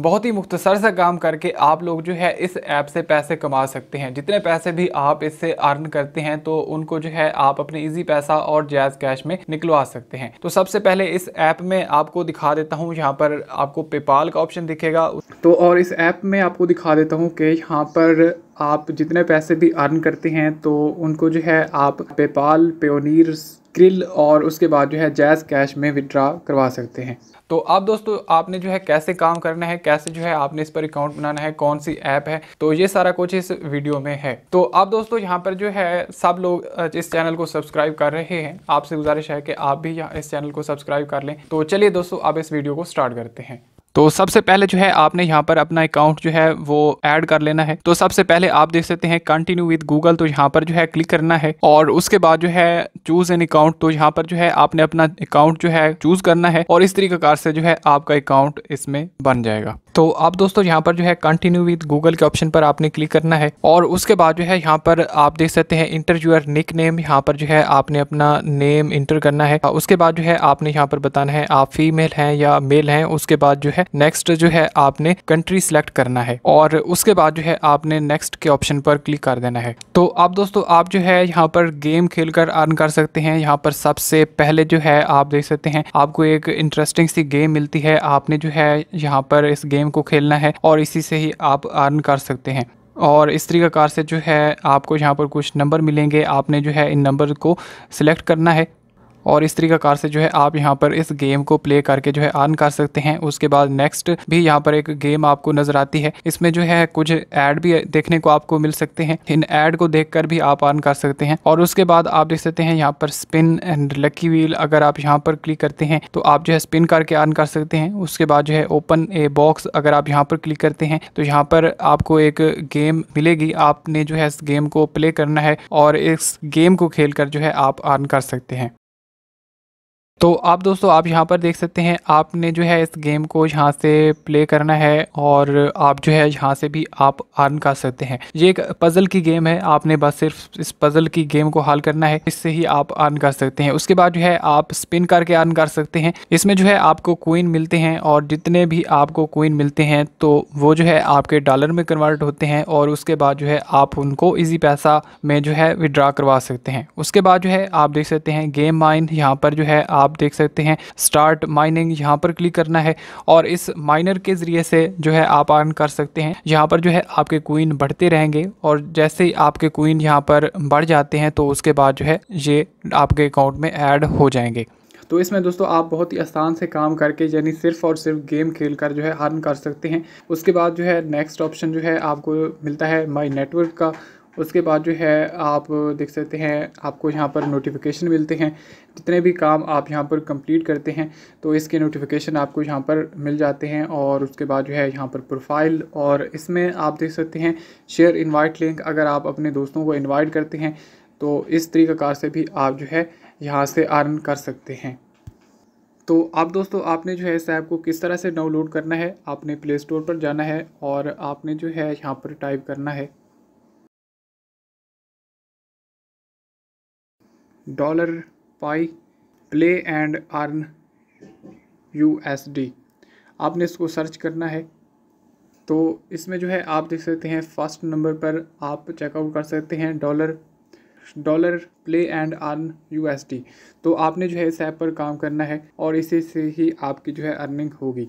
बहुत ही मुख्तसर सा काम करके आप लोग जो है इस ऐप से पैसे कमा सकते हैं जितने पैसे भी आप इससे अर्न करते हैं तो उनको जो है आप अपने इजी पैसा और जैज कैश में निकलवा सकते हैं तो सबसे पहले इस ऐप में आपको दिखा देता हूँ यहाँ पर आपको पेपाल का ऑप्शन दिखेगा तो और इस ऐप में आपको दिखा देता हूँ कि यहाँ पर आप जितने पैसे भी अर्न करते हैं तो उनको जो है आप पेपाल पेनीर क्रिल और उसके बाद जो है जैज़ कैश में विड्रा करवा सकते हैं तो अब दोस्तों आपने जो है कैसे काम करना है कैसे जो है आपने इस पर अकाउंट बनाना है कौन सी ऐप है तो ये सारा कुछ इस वीडियो में है तो अब दोस्तों यहाँ पर जो है सब लोग इस चैनल को सब्सक्राइब कर रहे हैं आपसे गुजारिश है कि आप भी इस चैनल को सब्सक्राइब कर लें तो चलिए दोस्तों अब इस वीडियो को स्टार्ट करते हैं तो सबसे पहले जो है आपने यहाँ पर अपना अकाउंट जो है वो ऐड कर लेना है तो सबसे पहले आप देख सकते हैं कंटिन्यू विद गूगल तो यहाँ पर जो है क्लिक करना है और उसके बाद जो है चूज एन अकाउंट तो यहाँ पर जो है आपने अपना अकाउंट जो है चूज करना है और इस तरीके से जो है आपका अकाउंट इसमें बन जाएगा तो आप दोस्तों यहाँ पर जो है कंटिन्यू विद गूगल के ऑप्शन पर आपने क्लिक करना है और उसके बाद जो है यहाँ पर आप देख सकते हैं इंटर यूर निक नेम यहाँ पर जो है आपने अपना नेम इंटर करना है उसके बाद जो है आपने यहाँ पर बताना है आप फीमेल हैं या मेल हैं उसके बाद जो है नेक्स्ट जो है आपने कंट्री सेलेक्ट करना है और उसके बाद जो है आपने नेक्स्ट के ऑप्शन पर क्लिक कर देना है तो आप दोस्तों आप जो है यहाँ पर गेम खेल कर अर्न कर सकते हैं यहाँ पर सबसे पहले जो है आप देख सकते हैं आपको एक इंटरेस्टिंग सी गेम मिलती है आपने जो है यहाँ पर इस गेम गेम को खेलना है और इसी से ही आप अर्न कर सकते हैं और इस का कार से जो है आपको यहाँ पर कुछ नंबर मिलेंगे आपने जो है इन नंबर को सिलेक्ट करना है और इस तरीका कार से जो है आप यहाँ पर इस गेम को प्ले करके जो है अर्न कर सकते हैं उसके बाद नेक्स्ट भी यहाँ पर एक गेम आपको नजर आती है इसमें जो है कुछ ऐड भी देखने को आपको मिल सकते हैं इन ऐड को देखकर भी आप अर्न कर सकते हैं और उसके बाद आप देख सकते हैं यहाँ पर स्पिन एंड लकी व्हील अगर आप यहाँ पर क्लिक करते हैं तो आप जो है स्पिन करके अर्न कर सकते हैं उसके बाद जो है ओपन ए बॉक्स अगर आप यहाँ पर क्लिक करते हैं तो यहाँ पर आपको एक गेम मिलेगी आपने जो है इस गेम को प्ले करना है और इस गेम को खेलकर जो है आप अर्न कर सकते हैं तो आप दोस्तों आप यहाँ पर देख सकते हैं आपने जो है इस गेम को यहाँ से प्ले करना है और आप जो है यहाँ से भी आप अर्न कर सकते हैं ये एक पज़ल की गेम है आपने बस सिर्फ इस पज़ल की गेम को हल करना है इससे ही आप अर्न कर सकते हैं उसके बाद जो है आप स्पिन करके अर्न कर सकते हैं इसमें जो है आपको कोइन मिलते हैं और जितने भी आपको कोइन मिलते हैं तो वो जो है आपके डॉलर में कन्वर्ट होते हैं और उसके बाद जो है आप उनको इजी पैसा में जो है विड्रा करवा सकते हैं उसके बाद जो है आप देख सकते हैं गेम माइंड यहाँ पर जो है आप देख सकते हैं स्टार्ट माइनिंग यहाँ पर क्लिक करना है और इस माइनर के ज़रिए से जो है आप अर्न कर सकते हैं यहाँ पर जो है आपके कोइन बढ़ते रहेंगे और जैसे ही आपके कोइन यहाँ पर बढ़ जाते हैं तो उसके बाद जो है ये आपके अकाउंट में ऐड हो जाएंगे तो इसमें दोस्तों आप बहुत ही आसान से काम करके यानी सिर्फ और सिर्फ गेम खेल कर जो है अर्न कर सकते हैं उसके बाद जो है नेक्स्ट ऑप्शन जो है आपको मिलता है माई नेटवर्क का उसके बाद जो है आप देख सकते हैं आपको यहाँ पर नोटिफिकेशन मिलते हैं जितने भी काम आप यहाँ पर कंप्लीट करते हैं तो इसके नोटिफिकेशन आपको यहाँ पर मिल जाते हैं और उसके बाद जो है यहाँ पर प्रोफाइल और इसमें आप देख सकते हैं शेयर इनवाइट लिंक अगर आप अपने दोस्तों को इन्वाइट करते हैं तो इस तरीक़ाकार से भी आप जो है यहाँ से आर्न कर सकते हैं तो आप दोस्तों आपने जो है इस ऐप को किस तरह से डाउनलोड करना है आपने प्ले स्टोर पर जाना है और आपने जो है यहाँ पर टाइप करना है dollar pie play and earn U S D आपने इसको सर्च करना है तो इसमें जो है आप देख सकते हैं फर्स्ट नंबर पर आप चेकआउट कर सकते हैं dollar dollar play and earn D तो आपने जो है इस ऐप पर काम करना है और इसी से ही आपकी जो है अर्निंग होगी